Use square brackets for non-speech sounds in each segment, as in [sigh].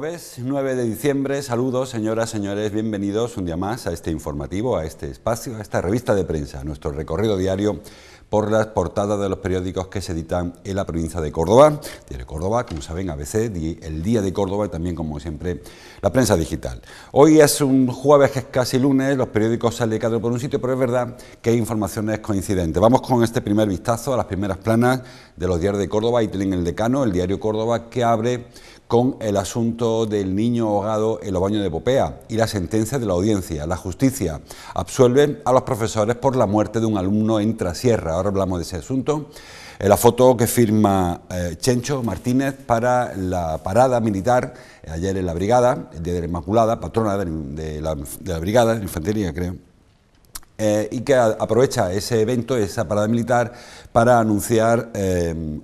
9 de diciembre. Saludos, señoras, señores, bienvenidos un día más a este informativo, a este espacio, a esta revista de prensa, a nuestro recorrido diario por las portadas de los periódicos que se editan en la provincia de Córdoba, Diario Córdoba, como saben, ABC, El Día de Córdoba y también, como siempre, la prensa digital. Hoy es un jueves que es casi lunes, los periódicos salen cada uno por un sitio, pero es verdad que hay informaciones coincidentes. Vamos con este primer vistazo a las primeras planas de los diarios de Córdoba y tienen el decano, el diario Córdoba, que abre con el asunto del niño ahogado en los baños de Popea y la sentencia de la audiencia. La justicia absuelve a los profesores por la muerte de un alumno en Trasierra ahora hablamos de ese asunto, eh, la foto que firma eh, Chencho Martínez para la parada militar eh, ayer en la brigada, el Día de la Inmaculada, patrona de, la, brigada, de infantería creo. y que aprovecha ese evento, esa parada militar, para anunciar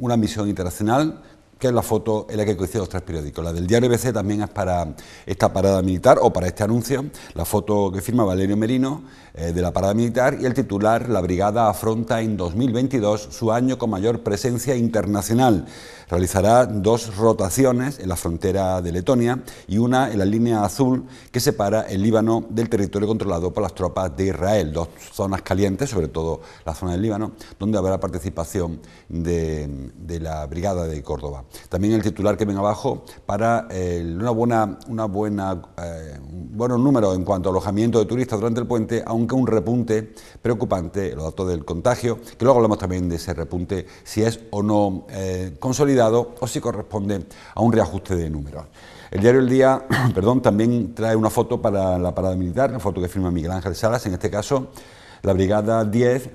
una misión internacional que es la foto en la que coinciden los tres periódicos. La del diario BC también es para esta parada militar o para este anuncio, la foto que firma Valerio Merino eh, de la parada militar y el titular La Brigada afronta en 2022 su año con mayor presencia internacional. Realizará dos rotaciones en la frontera de Letonia y una en la línea azul que separa el Líbano del territorio controlado por las tropas de Israel, dos zonas calientes, sobre todo la zona del Líbano, donde habrá participación de, la Brigada de Córdoba. También el titular que ven abajo para un eh, una buena, una buena, eh, número en cuanto a alojamiento de turistas durante el puente, aunque un repunte preocupante, los datos del contagio, que luego hablamos también de ese repunte, si es o no eh, consolidado o si corresponde a un reajuste de números. El diario El Día [clears throat] perdón, también trae una foto para la parada militar, una foto que firma Miguel Ángel Salas, en este caso la Brigada 10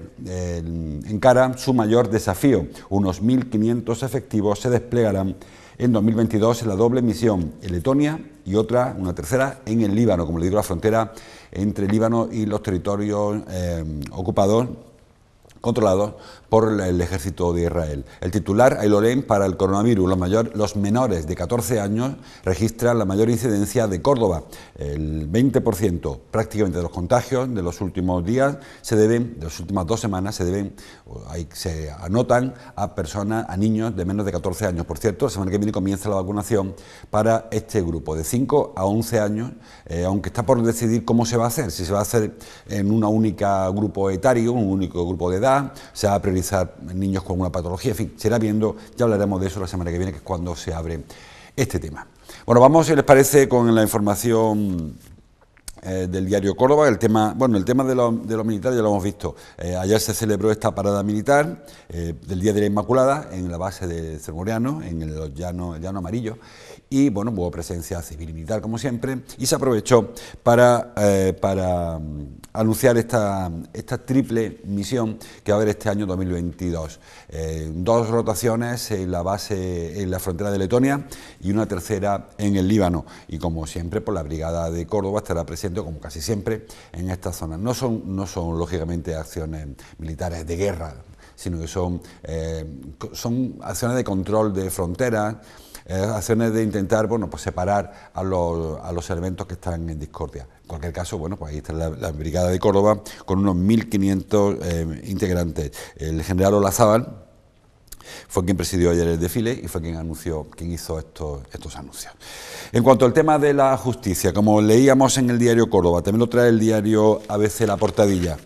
encara su mayor desafío. Unos 1.500 efectivos se desplegarán en 2022 en la doble misión en Letonia y otra, una tercera, en el Líbano, como le digo, la frontera entre el Líbano y los territorios eh, ocupados controlados por el ejército de Israel. El titular lorén para el coronavirus, los, mayor, los menores de 14 años registran la mayor incidencia de Córdoba. El 20% prácticamente de los contagios de los últimos días se deben, de las últimas dos semanas, se deben, se anotan a personas, a niños de menos de 14 años. Por cierto, la semana que viene comienza la vacunación para este grupo de 5 a 11 años, eh, aunque está por decidir cómo se va a hacer, si se va a hacer en un único grupo etario, un único grupo de edad, se ha niños con una patología. En fin, será viendo, ya hablaremos de eso la semana que viene, que es cuando se abre este tema. Bueno, vamos, si les parece, con la información eh, del diario Córdoba. El tema, bueno, el tema de, los militares ya lo hemos visto. Eh, ayer se celebró esta parada militar eh, del Día de la Inmaculada en la base de Cermoreano... en el llano Amarillo y bueno, hubo presencia civil y militar como siempre, y se aprovechó para, eh, mm, anunciar esta, triple misión que va a haber este año 2022. Eh, dos rotaciones en la base, en la frontera de Letonia y una tercera en el Líbano. Y como siempre, por la Brigada de Córdoba estará presente, como casi siempre, en esta zona. No son, no son lógicamente acciones militares de guerra, sino que son, eh, son acciones de control de fronteras eh, ...acciones de intentar bueno, pues separar a los, a los elementos que están en discordia. En cualquier caso, bueno, pues ahí está la, Brigada de Córdoba con unos 1.500 eh, integrantes. El general Olazábal fue quien presidió ayer el desfile y fue quien anunció, quien hizo estos, estos anuncios. En cuanto al tema de la justicia, como leíamos en el diario Córdoba, también lo trae el diario ABC La Portadilla.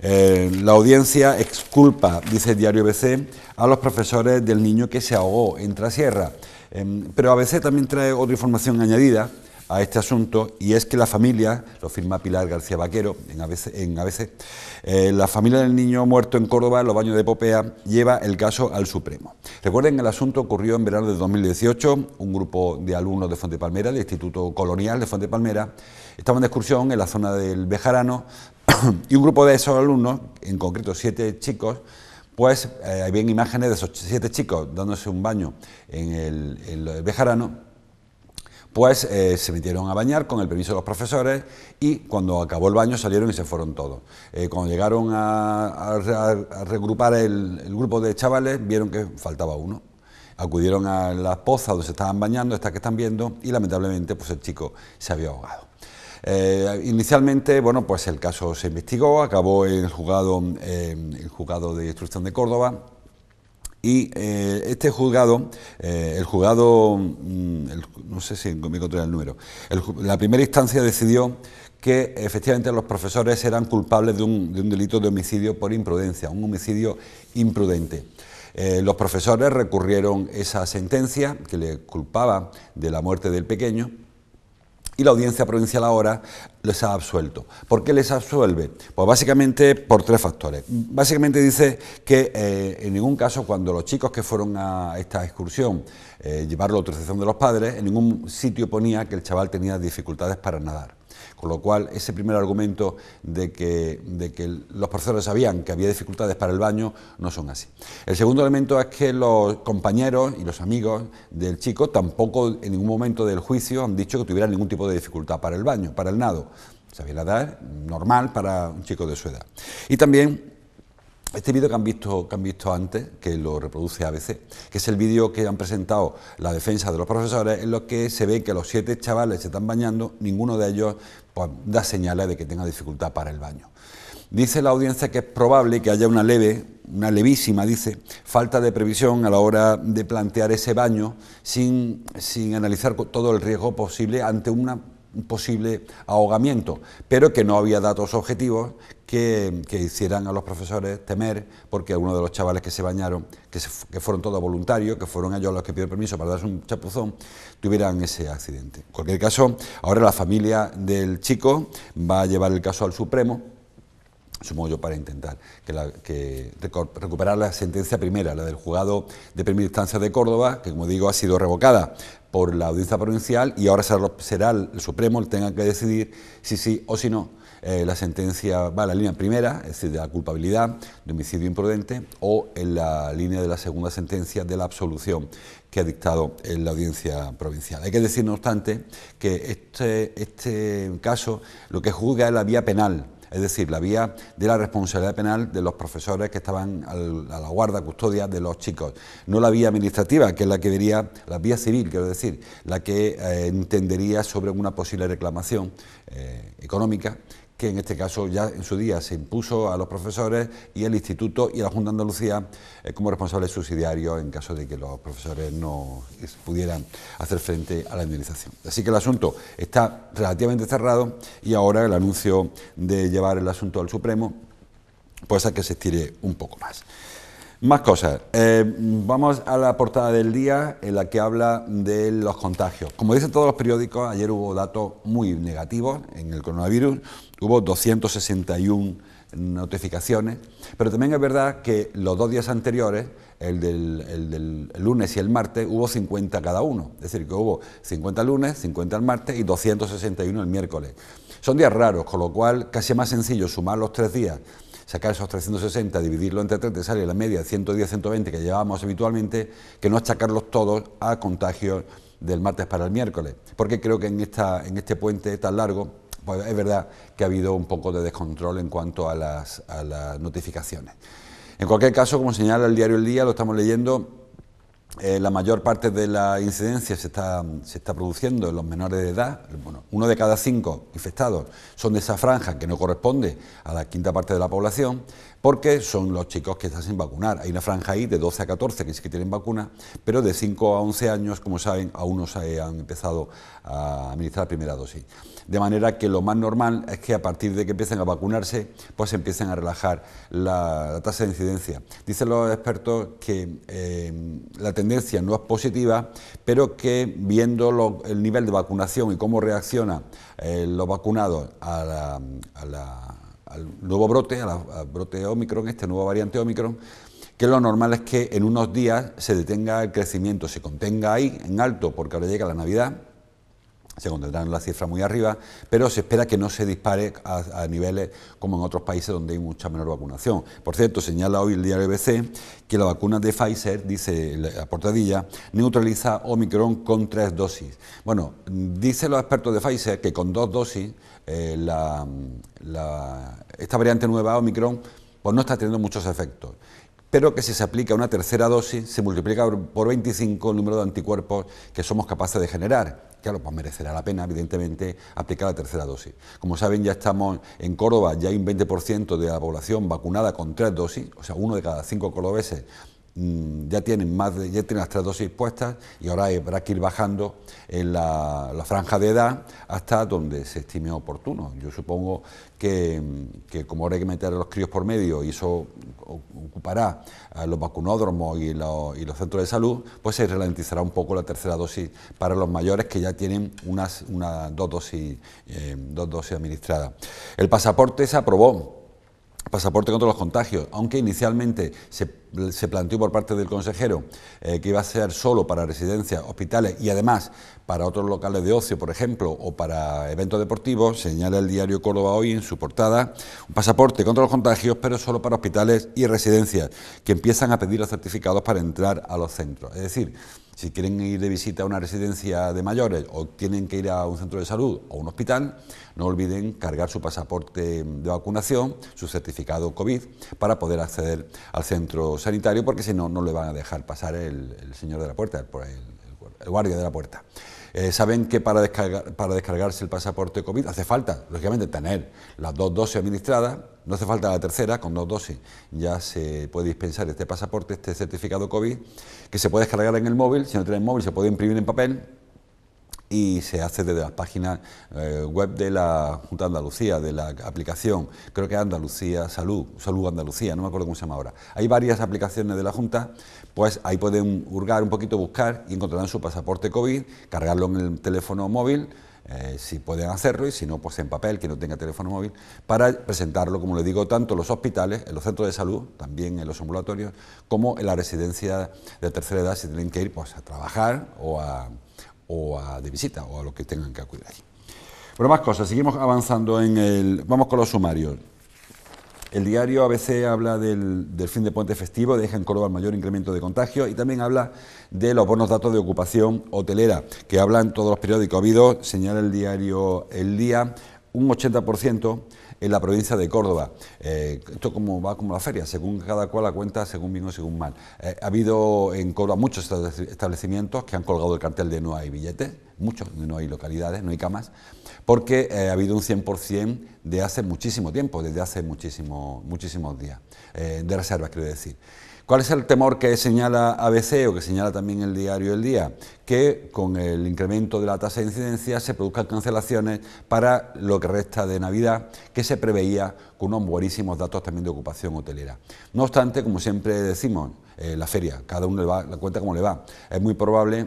Eh, la audiencia exculpa, dice el diario ABC, a los profesores del niño que se ahogó en Trasierra. Em, pero ABC también trae otra información añadida a este asunto y es que la familia, lo firma Pilar García Vaquero en ABC, eh, la familia del niño muerto en Córdoba, en los baños de Popea, lleva el caso al Supremo. Recuerden, el asunto ocurrió en verano de 2018, un grupo de alumnos de Fuente Palmera, del Instituto Colonial de Fuente Palmera, estaban de excursión en la zona del Bejarano [coughs] y un grupo de esos alumnos, en concreto siete chicos, pues hay eh, bien imágenes de esos siete chicos dándose un baño en el, Bejarano, pues eh, se metieron a bañar con el permiso de los profesores y cuando acabó el baño salieron y se fueron todos. Eh, cuando llegaron a, a, regrupar el, grupo de chavales, vieron que faltaba uno. Acudieron a las pozas donde se estaban bañando, estas que están viendo, y lamentablemente pues el chico se había ahogado. Eh, inicialmente, bueno, pues el caso se investigó, acabó en el juzgado, eh, de instrucción de Córdoba. Y eh, este juzgado, el juzgado, mm, no sé si me encontré el número, la primera instancia decidió que efectivamente los profesores eran culpables de un, delito de homicidio por imprudencia, un homicidio imprudente. los profesores recurrieron esa sentencia que le culpaba de la muerte del pequeño y la audiencia provincial ahora les ha absuelto. ¿Por qué les absuelve? Pues básicamente por tres factores. Básicamente dice que eh, en ningún caso cuando los chicos que fueron a esta excursión eh, llevaron la autorización de los padres, en ningún sitio ponía que el chaval tenía dificultades para nadar. Con lo cual, ese primer argumento de que, de que los profesores sabían que había dificultades para el baño no son así. El segundo elemento es que los compañeros y los amigos del chico tampoco en ningún momento del juicio han dicho que tuvieran ningún tipo de dificultad para el baño, para el nado. Sabía la edad normal para un chico de su edad. Y también este vídeo que han, visto, que han visto antes, que lo reproduce ABC, que es el vídeo que han presentado la defensa de los profesores, en los que se ve que los siete chavales se están bañando, ninguno de ellos pues, da señales de que tenga dificultad para el baño. Dice la audiencia que es probable que haya una leve, una levísima, dice, falta de previsión a la hora de plantear ese baño sin, sin analizar todo el riesgo posible ante una posible ahogamiento, pero que no había datos objetivos que, que, hicieran a los profesores temer, porque uno de los chavales que se bañaron, que, que fueron todos voluntarios, que fueron ellos los que pidieron permiso para darse un chapuzón, tuvieran ese accidente. En cualquier caso, ahora la familia del chico va a llevar el caso al Supremo sumo yo, para intentar que la, recuperar la sentencia primera, la del juzgado de primera instancia de Córdoba, que como digo ha sido revocada por la audiencia provincial y ahora será, el Supremo el que tenga que decidir si sí o si no. Eh, la sentencia va a la línea primera, es decir, de la culpabilidad de homicidio imprudente, o en la línea de la segunda sentencia de la absolución que ha dictado en la audiencia provincial. Hay que decir, no obstante, que este, este caso lo que juzga es la vía penal es decir, la vía de la responsabilidad penal de los profesores que estaban a la guarda, custodia de los chicos, no la vía administrativa, que es la que diría, la vía civil, quiero decir, la que eh, entendería sobre una posible reclamación eh, económica que en este caso ya en su día se impuso a los profesores y el Instituto y la Junta de Andalucía eh, como responsables subsidiarios en caso de que los profesores no pudieran hacer frente a la indemnización. Así que el asunto está relativamente cerrado y ahora el anuncio de llevar el asunto al Supremo pues a que se estire un poco más. Más cosas. Eh, vamos a la portada del día en la que habla de los contagios. Como dicen todos los periódicos, ayer hubo datos muy negativos en el coronavirus. Hubo 261 notificaciones, pero también es verdad que los dos días anteriores, el del, lunes y el martes, hubo 50 cada uno. Es decir, que hubo 50 el lunes, 50 el martes y 261 el miércoles. Son días raros, con lo cual casi más sencillo sumar los tres días, sacar esos 360, dividirlo entre tres, te sale la media de 110-120 que llevábamos habitualmente, que no achacarlos todos a contagios del martes para el miércoles. Porque creo que en este puente tan largo, pues es verdad que ha habido un poco de descontrol en cuanto a las, notificaciones. En cualquier caso, como señala el diario El Día, lo estamos leyendo, eh, la mayor parte de la incidencia se está, se está produciendo en los menores de edad. Bueno, uno de cada cinco infectados son de esa franja que no corresponde a la quinta parte de la población porque son los chicos que están sin vacunar. Hay una franja ahí de 12 a 14 que sí que tienen vacuna, pero de 5 a 11 años, como saben, aún no se han empezado a administrar primera dosis. De manera que lo más normal es que a partir de que empiecen a vacunarse, pues empiecen a relajar la, tasa de incidencia. Dicen los expertos que eh, la tendencia no es positiva, pero que viendo el nivel de vacunación y cómo reaccionan eh, los vacunados a la al nuevo brote, al brote Omicron, este nuevo variante Omicron, que lo normal es que en unos días se detenga el crecimiento, se contenga ahí en alto, porque ahora llega la Navidad, se contendrán las cifras muy arriba, pero se espera que no se dispare a, niveles como en otros países donde hay mucha menor vacunación. Por cierto, señala hoy el diario ABC que la vacuna de Pfizer, dice la portadilla, neutraliza Omicron con tres dosis. Bueno, dice los expertos de Pfizer que con dos dosis eh, esta variante nueva Omicron pues no está teniendo muchos efectos. Pero que si se aplica una tercera dosis, se multiplica por 25 el número de anticuerpos que somos capaces de generar. Claro, pues merecerá la pena, evidentemente, aplicar la tercera dosis. Como saben, ya estamos en Córdoba, ya hay un 20% de la población vacunada con tres dosis, o sea, uno de cada cinco cordobeses Mm, ya tienen más de, ya tienen las tres dosis puestas y ahora habrá que ir bajando en la, franja de edad hasta donde se estime oportuno. Yo supongo mm, que, como ahora hay que meter a los críos por medio y eso ocupará los vacunódromos y los, centros de salud, pues se ralentizará un poco la tercera dosis para los mayores que ya tienen unas, una, dosis, eh, dos dosis administradas. El pasaporte se aprobó pasaporte contra los contagios, aunque inicialmente se, planteó por parte del consejero eh, que iba a ser solo para residencias, hospitales y además para otros locales de ocio, por ejemplo, o para eventos deportivos, señala el diario Córdoba hoy en su portada, un pasaporte contra los contagios, pero solo para hospitales y residencias, que empiezan a pedir los certificados para entrar a los centros. Es decir, si quieren ir de visita a una residencia de mayores o tienen que ir a un centro de salud o un hospital, no olviden cargar su pasaporte de vacunación, su certificado COVID, para poder acceder al centro sanitario, porque si no, no le van a dejar pasar el, señor de la puerta, el guardia de la puerta. Eh, saben que para, descargar, para descargarse el pasaporte COVID hace falta, lógicamente, tener las dos dosis administradas, no hace falta la tercera, con dos dosis ya se puede dispensar este pasaporte, este certificado COVID, que se puede descargar en el móvil, si no tiene móvil se puede imprimir en papel y se hace desde las páginas eh, web de la Junta de Andalucía, de la aplicación, creo que Andalucía Salud, Salud Andalucía, no me acuerdo cómo se llama ahora. Hay varias aplicaciones de la Junta, pues ahí pueden hurgar un poquito, buscar y encontrarán su pasaporte COVID, cargarlo en el teléfono móvil. Eh, si pueden hacerlo y si no, pues en papel, que no tenga teléfono móvil, para presentarlo, como le digo, tanto en los hospitales, en los centros de salud, también en los ambulatorios, como en la residencia de tercera edad, si tienen que ir pues, a trabajar o a, o a, de visita o a lo que tengan que acudir allí. Bueno, más cosas, seguimos avanzando en el... Vamos con los sumarios. El diario ABC habla del, fin de puente festivo, deja en Córdoba el mayor incremento de contagio y también habla de los buenos datos de ocupación hotelera, que hablan todos los periódicos. habidos... señala el diario El Día, un 80% en la provincia de Córdoba. Eh, esto como va como la feria, según cada cual la cuenta, según bien o según mal. Eh, ha habido en Córdoba muchos establecimientos que han colgado el cartel de no hay billetes, muchos, no hay localidades, no hay camas, porque eh, ha habido un 100% de hace muchísimo tiempo, desde hace muchísimo, muchísimos días, de reservas, quiero decir. ¿Cuál es el temor que señala ABC o que señala también el diario El Día? Que con el incremento de la tasa de incidencia se produzcan cancelaciones para lo que resta de Navidad, que se preveía con unos buenísimos datos también de ocupación hotelera. No obstante, como siempre decimos, eh, la feria, cada uno le, va, la cuenta como le va. Es muy probable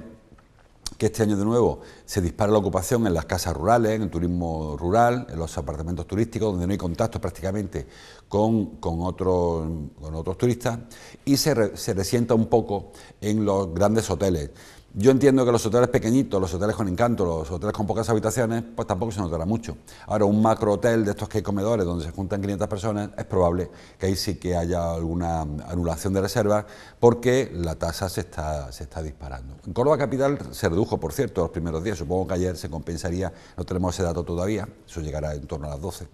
que este año de nuevo se dispara la ocupación en las casas rurales, en el turismo rural, en los apartamentos turísticos, donde no hay contacto prácticamente con, con, con otros turistas, y se, se resienta un poco en los grandes hoteles. Yo entiendo que los hoteles pequeñitos, los hoteles con encanto, los hoteles con pocas habitaciones, pues tampoco se notará mucho. Ahora, un macro hotel de estos que hay comedores donde se juntan 500 personas, es probable que ahí sí que haya alguna anulación de reservas porque la tasa se está, se está disparando. En Córdoba Capital se redujo, por cierto, los primeros días. Supongo que ayer se compensaría, no tenemos ese dato todavía, eso llegará en torno a las 12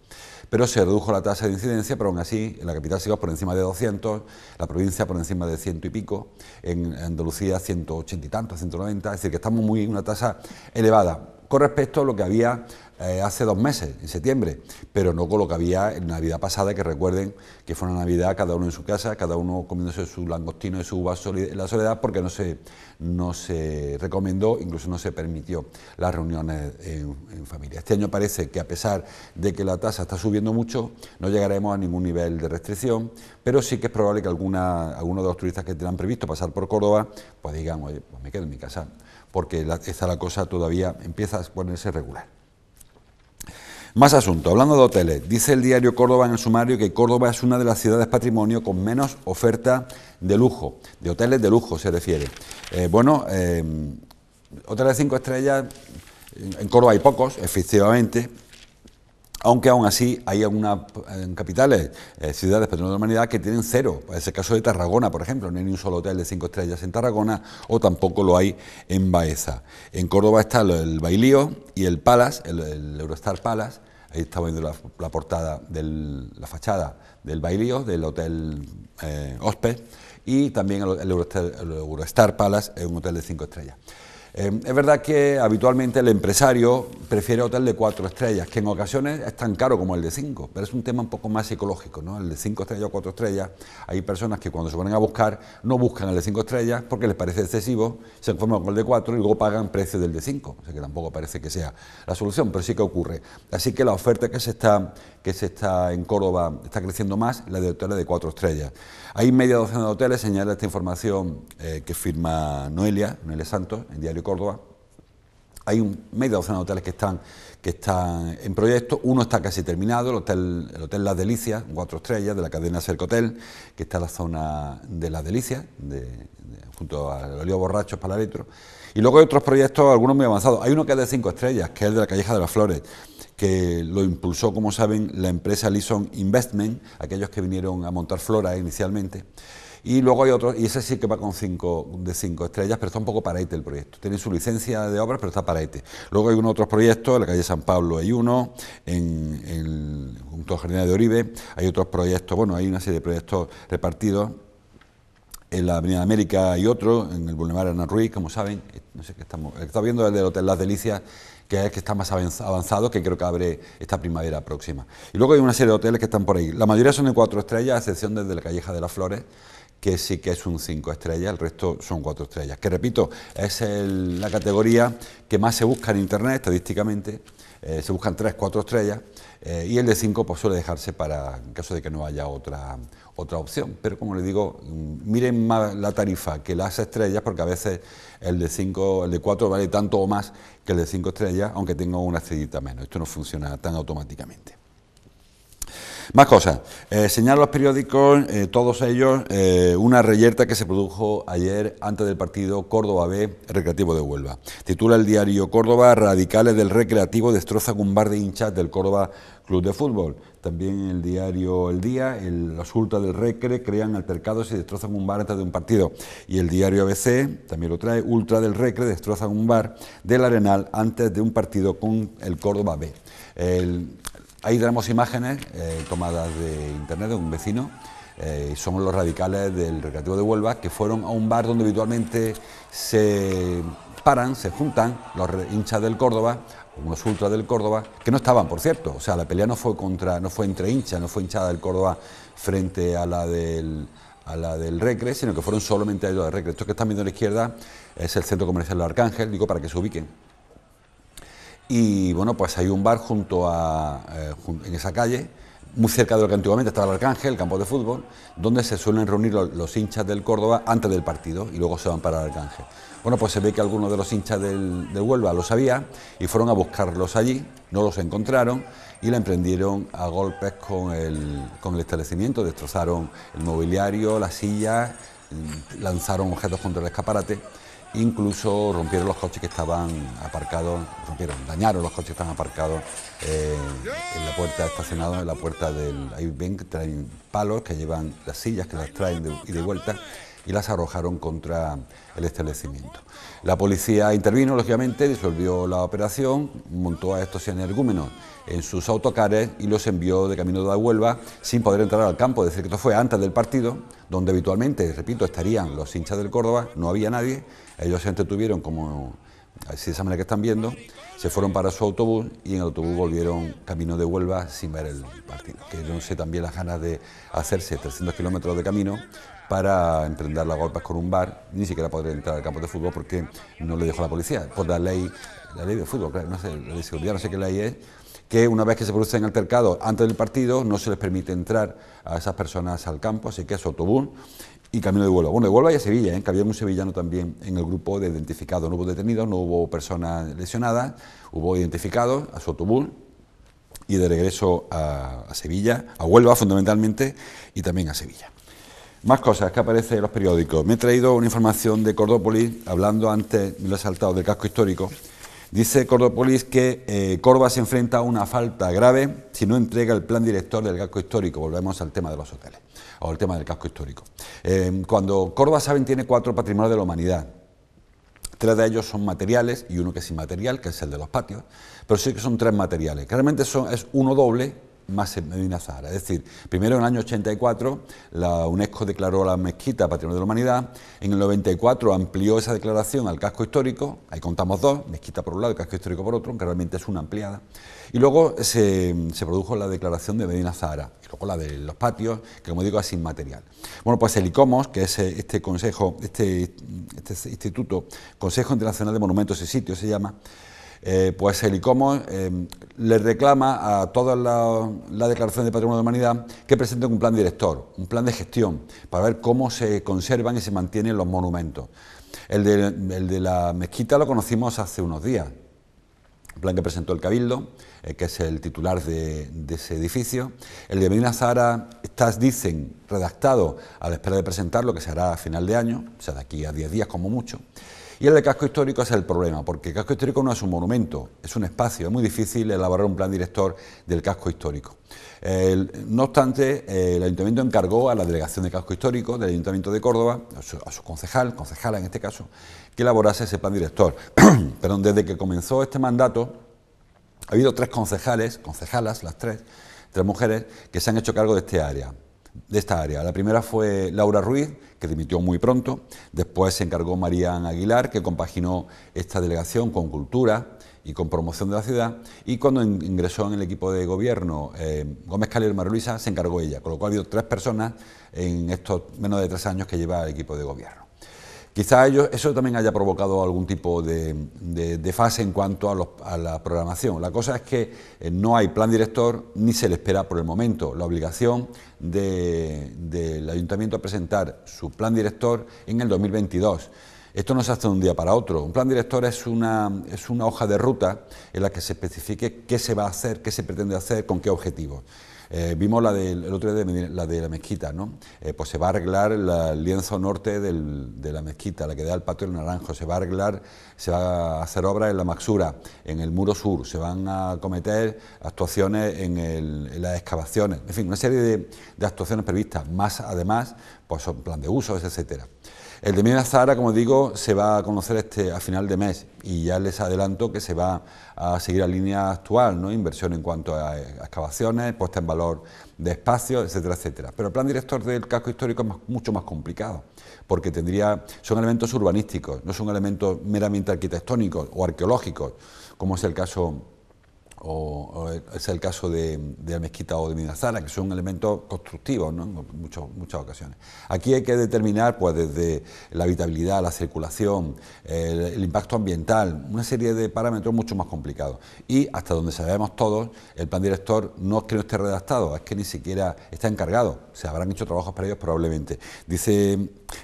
pero se redujo la tasa de incidencia, pero aún así en la capital sigue por encima de 200, la provincia por encima de ciento y pico, en Andalucía 180 y tantos, 190, es decir, que estamos muy en una tasa elevada con respecto a lo que había eh, hace dos meses, en septiembre, pero no con lo que había en Navidad pasada, que recuerden que fue una Navidad cada uno en su casa, cada uno comiéndose su langostino y su uva en la soledad, porque no se, no se recomendó, incluso no se permitió las reuniones en, familia. Este año parece que a pesar de que la tasa está subiendo mucho, no llegaremos a ningún nivel de restricción, pero sí que es probable que alguna, algunos de los turistas que han previsto pasar por Córdoba, pues digan, oye, pues me quedo en mi casa, porque esta la cosa todavía empieza a ponerse regular. Más asunto, hablando de hoteles, dice el diario Córdoba en el sumario que Córdoba es una de las ciudades patrimonio con menos oferta de lujo, de hoteles de lujo se refiere. Eh, bueno, eh, hoteles de cinco estrellas, en Córdoba hay pocos, efectivamente, aunque aún así hay algunas capitales, eh, ciudades pero de la humanidad que tienen cero. Es el caso de Tarragona, por ejemplo, no hay ni un solo hotel de cinco estrellas en Tarragona o tampoco lo hay en Baeza. En Córdoba está el Bailío y el Palace, el, Eurostar Palace. Ahí está viendo la, portada de la fachada del Bailío, del Hotel eh, y también el, Eurostar, el Eurostar Palace, es un hotel de cinco estrellas. Em, es verdad que habitualmente el empresario prefiere hotel de cuatro estrellas, que en ocasiones es tan caro como el de cinco, pero es un tema un poco más psicológico, ¿no? El de cinco estrellas o cuatro estrellas, hay personas que cuando se ponen a buscar no buscan el de cinco estrellas porque les parece excesivo, se conforman con el de cuatro y luego pagan precio del de cinco, o sea que tampoco parece que sea la solución, pero sí que ocurre. Así que la oferta que se está que se está, en Córdoba, está creciendo más, la de hoteles de cuatro estrellas. Hay media docena de hoteles, señala esta información eh, que firma Noelia, Noelia Santos, en Diario Córdoba. Hay un, media docena de hoteles que están, que están en proyecto. Uno está casi terminado, el Hotel, el hotel Las Delicias, cuatro estrellas, de la cadena Hotel... que está en la zona de Las Delicias, de, junto al olivo Borrachos para Y luego hay otros proyectos, algunos muy avanzados. Hay uno que es de cinco estrellas, que es el de la Calleja de las Flores que lo impulsó, como saben, la empresa Lison Investment, aquellos que vinieron a montar Flora inicialmente. Y luego hay otros, y ese sí que va con cinco, de cinco estrellas, pero está un poco paraete el proyecto. Tiene su licencia de obras, pero está paraete. Luego hay unos otros proyectos, en la calle San Pablo hay uno, en, el junto a de Oribe, hay otros proyectos, bueno, hay una serie de proyectos repartidos en la Avenida América y otro, en el Boulevard Ana Ruiz, como saben, no sé qué estamos, está viendo el del Hotel Las Delicias, que es el que está más avanzado, que creo que abre esta primavera próxima. Y luego hay una serie de hoteles que están por ahí. La mayoría son de cuatro estrellas, a excepción desde la Calleja de las Flores, que sí que es un cinco estrellas, el resto son cuatro estrellas. Que repito, es la categoría que más se busca en Internet estadísticamente, eh, se buscan tres, cuatro estrellas, eh, y el de cinco pues, suele dejarse para en caso de que no haya otra, otra opción. Pero como les digo, miren más la tarifa que las estrellas, porque a veces el de 5, el de 4 vale tanto o más que el de 5 estrellas, aunque tenga una estrellita menos. Esto no funciona tan automáticamente. Más cosas. Eh, los periódicos, eh, todos ellos, eh, una reyerta que se produjo ayer antes del partido Córdoba B Recreativo de Huelva. Titula el diario Córdoba, radicales del Recreativo destrozan un bar de hinchas del Córdoba Club de Fútbol. También el diario El Día, el, los ultras del Recre crean altercados y destrozan un bar antes de un partido. Y el diario ABC también lo trae, ultra del Recre destrozan un bar del Arenal antes de un partido con el Córdoba B. El, Ahí tenemos imágenes eh, tomadas de internet de un vecino. Eh, son los radicales del Recreativo de Huelva que fueron a un bar donde habitualmente se paran, se juntan los hinchas del Córdoba, unos ultras del Córdoba, que no estaban, por cierto. O sea, la pelea no fue contra, no fue entre hinchas, no fue hinchada del Córdoba frente a la del a la del Recre, sino que fueron solamente a ellos del Recre. Esto que están viendo a la izquierda es el centro comercial de Arcángel, digo para que se ubiquen. Y bueno, pues hay un bar junto a, eh, en esa calle, muy cerca de lo que antiguamente estaba el Arcángel, el campo de fútbol, donde se suelen reunir los, hinchas del Córdoba antes del partido y luego se van para el Arcángel. Bueno, pues se ve que algunos de los hinchas del, Huelva lo sabía y fueron a buscarlos allí, no los encontraron y la emprendieron a golpes con el, con el establecimiento, destrozaron el mobiliario, las sillas, lanzaron objetos contra el escaparate Incluso rompieron los coches que estaban aparcados, rompieron, dañaron los coches que estaban aparcados eh, en la puerta estacionados, en la puerta del... Ahí ven que traen palos que llevan las sillas, que las traen y de vuelta y las arrojaron contra el establecimiento. La policía intervino, lógicamente, disolvió la operación, montó a estos energúmenos en sus autocares y los envió de camino de Huelva sin poder entrar al campo. Es decir, que esto fue antes del partido, donde habitualmente, repito, estarían los hinchas del Córdoba, no había nadie, ellos se entretuvieron como así de esa manera que están viendo, se fueron para su autobús y en el autobús volvieron camino de Huelva sin ver el partido. Que no sé también las ganas de hacerse 300 kilómetros de camino para emprender las golpes con un bar, ni siquiera poder entrar al campo de fútbol porque no le dejó la policía, por la ley, la ley de fútbol, claro, no sé, la no sé qué ley es, que una vez que se producen altercados antes del partido no se les permite entrar a esas personas al campo, así que a su autobús y camino de vuelo... Bueno, de vuelo y a Sevilla, ¿eh? que había un sevillano también en el grupo de identificados. No hubo detenidos, no hubo personas lesionadas, hubo identificados a su autobús... y de regreso a Sevilla, a Huelva fundamentalmente y también a Sevilla. Más cosas que aparecen en los periódicos. Me he traído una información de Cordópolis, hablando antes, me lo del casco histórico. Dice Cordópolis que eh, se enfrenta a una falta grave si no entrega el plan director del casco histórico. Volvemos al tema de los hoteles, o al tema del casco histórico. Em, cuando Corva, saben, tiene cuatro patrimonios de la humanidad. Tres de ellos son materiales y uno que es inmaterial, que es el de los patios. Pero sí que son tres materiales. Realmente son, es uno doble más en Medina Zahara. Es decir, primero en el año 84 la UNESCO declaró la mezquita Patrimonio de la Humanidad, en el 94 amplió esa declaración al casco histórico, ahí contamos dos, mezquita por un lado y casco histórico por otro, que realmente es una ampliada, y luego se, produjo la declaración de Medina Zahara, y luego la de los patios, que como digo es inmaterial. Bueno, pues el ICOMOS, que es eh, este consejo, este, este Instituto, Consejo Internacional de Monumentos y Sitios se llama, eh, pues el ICOMO em, le reclama a toda la Declaración de patrimonio de humanidad que presenten un plan director, un plan de gestión, para ver cómo se conservan y se mantienen los monumentos. El de, la mezquita lo conocimos hace unos días, el plan que presentó el Cabildo, eh, que es el titular de, ese edificio. El de Medina Zahara está, dicen, redactado a la espera de presentarlo, que se hará a final de año, o sea, de aquí a 10 días como mucho. Y el de casco histórico es el problema, porque el casco histórico no es un monumento, es un espacio. Es muy difícil elaborar un plan director del casco histórico. no obstante, el ayuntamiento encargó a la delegación de casco histórico del ayuntamiento de Córdoba, a su, concejal, concejala en este caso, que elaborase ese plan director. [clears throat] Pero desde que comenzó este mandato, ha habido tres concejales, concejalas, las tres, tres mujeres, que se han hecho cargo de este área de esta área. La primera fue Laura Ruiz, que dimitió muy pronto. Después se encargó Marían Aguilar, que compaginó esta delegación con cultura y con promoción de la ciudad. Y cuando ingresó en el equipo de gobierno eh, Gómez Calero y Luisa, se encargó ella. Con lo cual ha habido tres personas en estos menos de tres años que lleva el equipo de gobierno. Quizá ellos, eso también haya provocado algún tipo de, fase en cuanto a, la programación. La cosa es que eh, no hay plan director ni se le espera por el momento. La obligación del ayuntamiento a presentar su plan director en el 2022. Esto no se hace de un día para otro. Un plan director es es una hoja de ruta en la que se especifique qué se va a hacer, qué se pretende hacer, con qué objetivos. Eh, vimos la del otro de, la de la mezquita, ¿no? Eh, pues se va a arreglar el lienzo norte de la mezquita, la que da al patio del Naranjo, se va a arreglar, se va a hacer obras en la Maxura, en el muro sur, se van a cometer actuaciones en, las excavaciones, en fin, una serie de, de actuaciones previstas, más además, pues son plan de usos, etcétera. El de Mina Zahara, como digo, se va a conocer este a final de mes y ya les adelanto que se va a seguir la línea actual, ¿no? inversión en cuanto a, eh, excavaciones, puesta en valor de espacios, etcétera, etcétera. Pero el plan director del casco histórico es mucho más complicado, porque tendría, son elementos urbanísticos, no son elementos meramente arquitectónicos o arqueológicos, como es el caso o, es el caso de, la mezquita o de Minazara, que son elementos constructivos ¿no? en muchas ocasiones. Aquí hay que determinar pues, desde la habitabilidad, la circulación, el, impacto ambiental, una serie de parámetros mucho más complicados. Y hasta donde sabemos todos, el plan director no es que no esté redactado, es que ni siquiera está encargado. Se habrán hecho trabajos para ellos probablemente. Dice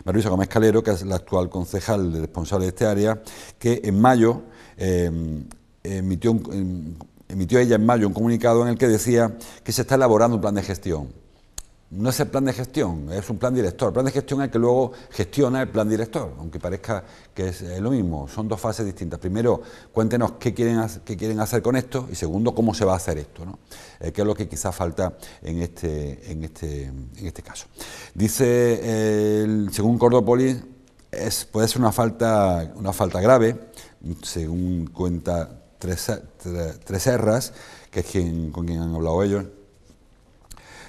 Marisa Gómez Calero, que es la actual concejal responsable de este área, que en mayo eh, emitió un emitió ella en mayo un comunicado en el que decía que se está elaborando un plan de gestión. No es el plan de gestión, es un plan director. El plan de gestión es el que luego gestiona el plan director, aunque parezca que es lo mismo. Son dos fases distintas. Primero, cuéntenos qué quieren, hacer con esto y segundo, cómo se va a hacer esto, ¿no? Eh, que es lo que quizás falta este, este, en este, caso. Dice, eh, según Cordopoli, puede ser una falta grave, según cuenta tres Treserras, que es quien, con quien han hablado ellos,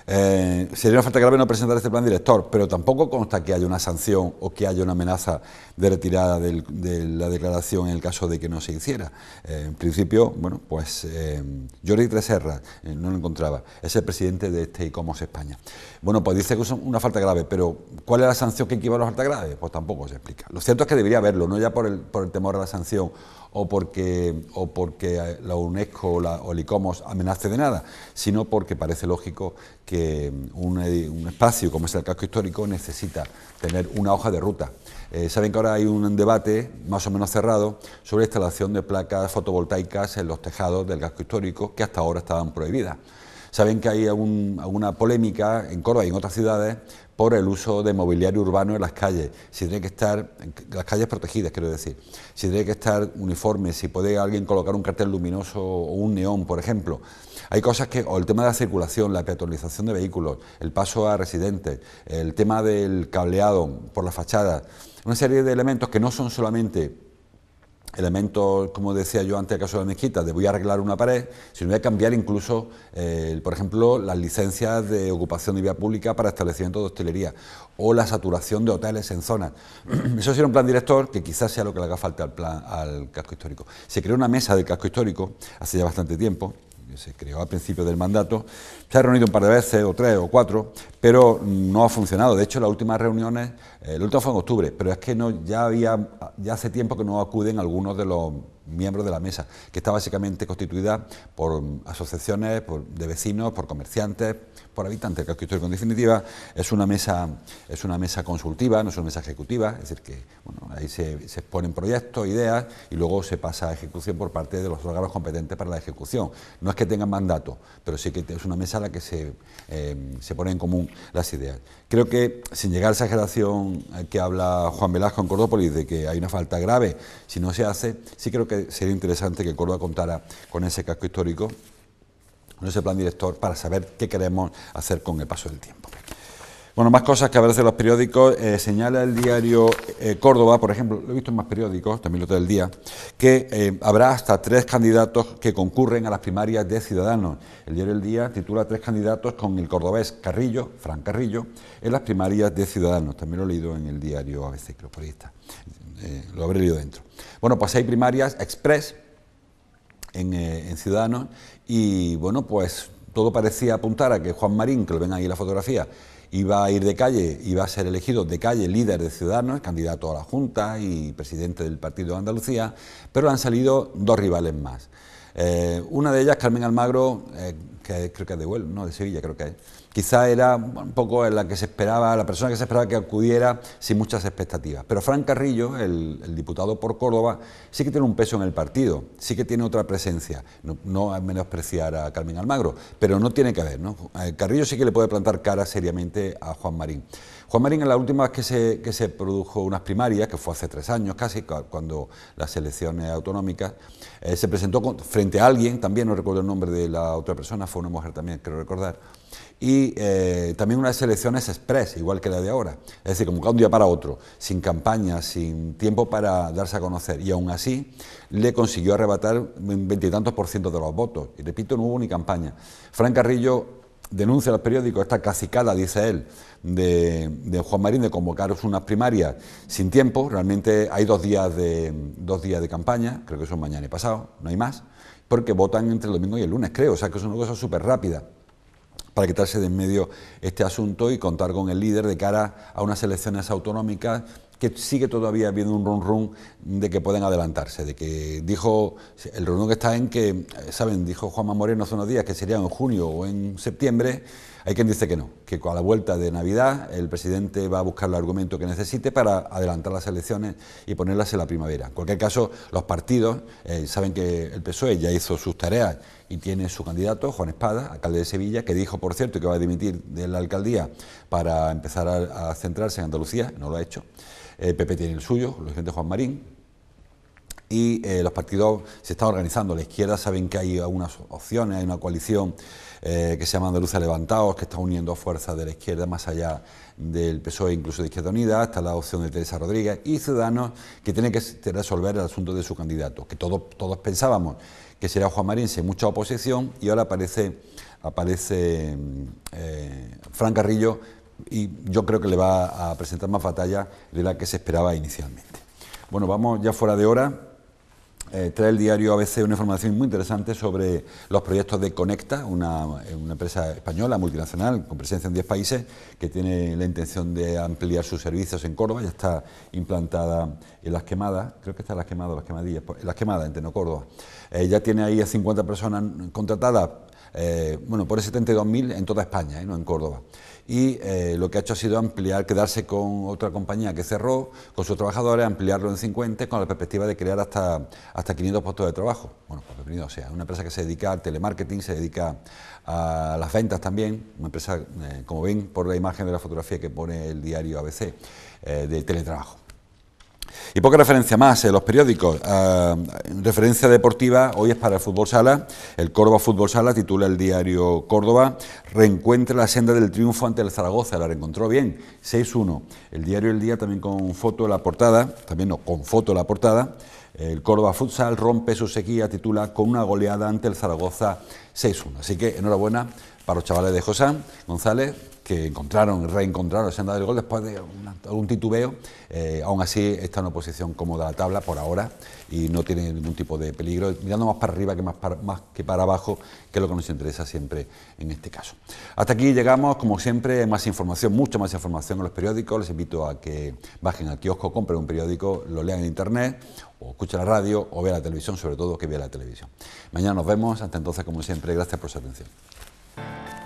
eh, sería una falta grave no presentar este plan director, pero tampoco consta que haya una sanción o que haya una amenaza de retirada de la declaración en el caso de que no se hiciera. Eh, en principio, bueno, pues eh, Jordi Treserra, no lo encontraba, es el presidente de este ICOMOS España. Bueno, pues dice que es una falta grave, pero ¿cuál es la sanción que equivale a la falta grave? Pues tampoco se explica. Lo cierto es que debería haberlo, no ya por el, temor a la sanción o porque, o porque la UNESCO o, la, o el ICOMOS amenace de nada, sino porque parece lógico que Mm, un, espacio como es el casco histórico necesita tener una hoja de ruta. Eh, saben que ahora hay un debate más o menos cerrado sobre la instalación de placas fotovoltaicas en los tejados del casco histórico que hasta ahora estaban prohibidas. Saben que hay alguna polémica en Córdoba y en otras ciudades por el uso de mobiliario urbano en las calles, si tiene que estar, las calles protegidas quiero decir, si tiene que estar uniforme, si puede alguien colocar un cartel luminoso o un neón, por ejemplo. Hay cosas que, o el tema de la circulación, la peatonalización de vehículos, el paso a residentes, el tema del cableado por las fachadas, una serie de elementos que no son solamente elementos, como decía yo antes, el caso de la mezquita, de voy a arreglar una pared, sino voy a cambiar incluso, eh, por ejemplo, las licencias de ocupación de vía pública para establecimientos de hostelería o la saturación de hoteles en zonas. [clears throat] Eso sería un plan director que quizás sea lo que le haga falta al, plan, al casco histórico. Se creó una mesa del casco histórico hace ya bastante tiempo se creó al principio del mandato. Se ha reunido un par de veces, o tres o cuatro, pero no ha funcionado. De hecho, las últimas reuniones, eh, el último fue en octubre, pero es que no, ya, había, ya hace tiempo que no acuden algunos de los miembros de la mesa, que está básicamente constituida por asociaciones de vecinos, por comerciantes, por habitante el casco histórico. En definitiva, es una mesa, es una mesa consultiva, no es una mesa ejecutiva, es decir, que ahí se, exponen proyectos, ideas y luego se pasa a ejecución por parte de los órganos competentes para la ejecución. No es que tengan mandato, pero sí que es una mesa a la que se, em, ponen en común las ideas. Creo que sin llegar a esa generación que habla Juan Velasco en Cordópolis de que hay una falta grave si no se hace, sí creo que sería interesante que Córdoba contara con ese casco histórico con ese plan director para saber qué queremos hacer con el paso del tiempo. Bueno, más cosas que aparecen de los periódicos. Eh, señala el diario eh, Córdoba, por ejemplo, lo he visto en más periódicos, también lo del día, que eh, habrá hasta tres candidatos que concurren a las primarias de Ciudadanos. El diario El Día titula Tres candidatos con el cordobés Carrillo, Fran Carrillo, en las primarias de Ciudadanos. También lo he leído en el diario ABC, creo, lo habré leído dentro. Bueno, pues hay primarias express en Ciudadanos y bueno, pues todo parecía apuntar a que Juan Marín, que lo ven ahí en la fotografía, iba a ir de calle, iba a ser elegido de calle líder de Ciudadanos, candidato a la Junta y presidente del Partido de Andalucía, pero han salido dos rivales más. Eh, una de ellas, Carmen Almagro, eh, que creo que es de Huelva, no, de Sevilla creo que es quizá era un poco la que se esperaba, la persona que se esperaba que acudiera sin muchas expectativas. Pero Fran Carrillo, el, diputado por Córdoba, sí que tiene un peso en el partido, sí que tiene otra presencia. No, no menospreciar a Carmen Almagro, pero no tiene que ver. Carrillo sí que le puede plantar cara seriamente a Juan Marín. Juan Marín, en la última vez que se, que se produjo unas primarias, que fue hace tres años casi, cuando las elecciones autonómicas, eh, se presentó frente a alguien, también no recuerdo el nombre de la otra persona, fue una mujer también, creo recordar y eh, también unas elecciones express, igual que la de ahora. Es decir, como un día para otro, sin campaña, sin tiempo para darse a conocer. Y aún así le consiguió arrebatar veintitantos por ciento de los votos. Y repito, no hubo ni campaña. Fran Carrillo denuncia los periódico esta cacicada, dice él, de, Juan Marín de convocar unas primarias sin tiempo. Realmente hay dos días, de, dos días de campaña, creo que son mañana y pasado, no hay más, porque votan entre el domingo y el lunes, creo. O sea que es una cosa súper rápida para quitarse de en medio este asunto y contar con el líder de cara a unas elecciones autonómicas que sigue todavía habiendo un run run de que pueden adelantarse, de que dijo, el reunión que está en que, saben, dijo Juanma Moreno hace unos días que sería en junio o en septiembre, hay quien dice que no, que a la vuelta de Navidad el presidente va a buscar el argumento que necesite para adelantar las elecciones y ponerlas en la primavera. En cualquier caso, los partidos eh, saben que el PSOE ya hizo sus tareas y tiene su candidato, Juan Espada, alcalde de Sevilla, que dijo, por cierto, que va a dimitir de la alcaldía para empezar a, centrarse en Andalucía, no lo ha hecho. Eh, ...Pepe tiene el suyo, lo gente Juan Marín, y eh, los partidos se están organizando. La izquierda saben que hay algunas opciones, hay una coalición eh, que se llama Andaluza Levantados, que está uniendo fuerzas de la izquierda más allá del PSOE, incluso de Izquierda Unida, está la opción de Teresa Rodríguez y Ciudadanos, que tiene que resolver el asunto de su candidato, que todos, pensábamos que será Juan Marín mucha oposición y ahora aparece, aparece mm, eh, Fran Carrillo y yo creo que le va a presentar más batalla de la que se esperaba inicialmente. Bueno, vamos ya fuera de hora. Eh, trae el diario ABC una información muy interesante sobre los proyectos de Conecta, una, empresa española multinacional con presencia en 10 países que tiene la intención de ampliar sus servicios en Córdoba, ya está implantada en Las Quemadas, creo que está en Las Quemadas, Las Quemadillas, pues, Las Quemadas, en Teno Córdoba. Eh, ya tiene ahí a 50 personas contratadas eh, bueno, por 72.000 en toda España, ¿eh? no en Córdoba. Y eh, lo que ha hecho ha sido ampliar, quedarse con otra compañía que cerró, con sus trabajadores, ampliarlo en 50, con la perspectiva de crear hasta, hasta 500 puestos de trabajo. Bueno, pues bienvenido, o sea, una empresa que se dedica al telemarketing, se dedica a las ventas también, una empresa, eh, como ven por la imagen de la fotografía que pone el diario ABC, de teletrabajo. Y poca referencia más, en eh, los periódicos. Ah, referencia deportiva, hoy es para el Fútbol Sala. El Córdoba Fútbol Sala titula el diario Córdoba. Reencuentra la senda del triunfo ante el Zaragoza. La reencontró bien, 6-1. El diario El Día también con foto de la portada, también no, con foto de la portada. El Córdoba Futsal rompe su sequía, titula con una goleada ante el Zaragoza 6-1. Así que enhorabuena para los chavales de José González, que encontraron, reencontraron se han dado el gol después de algún titubeo. Eh, aún así está en una posición cómoda la tabla por ahora y no tiene ningún tipo de peligro, mirando más para arriba que más, para, que para abajo, que es lo que nos interesa siempre en este caso. Hasta aquí llegamos, como siempre, más información, mucha más información en los periódicos. Les invito a que bajen al kiosco, compren un periódico, lo lean en internet o escuchen la radio o vean la televisión, sobre todo que vean la televisión. Mañana nos vemos, hasta entonces, como siempre, gracias por su atención.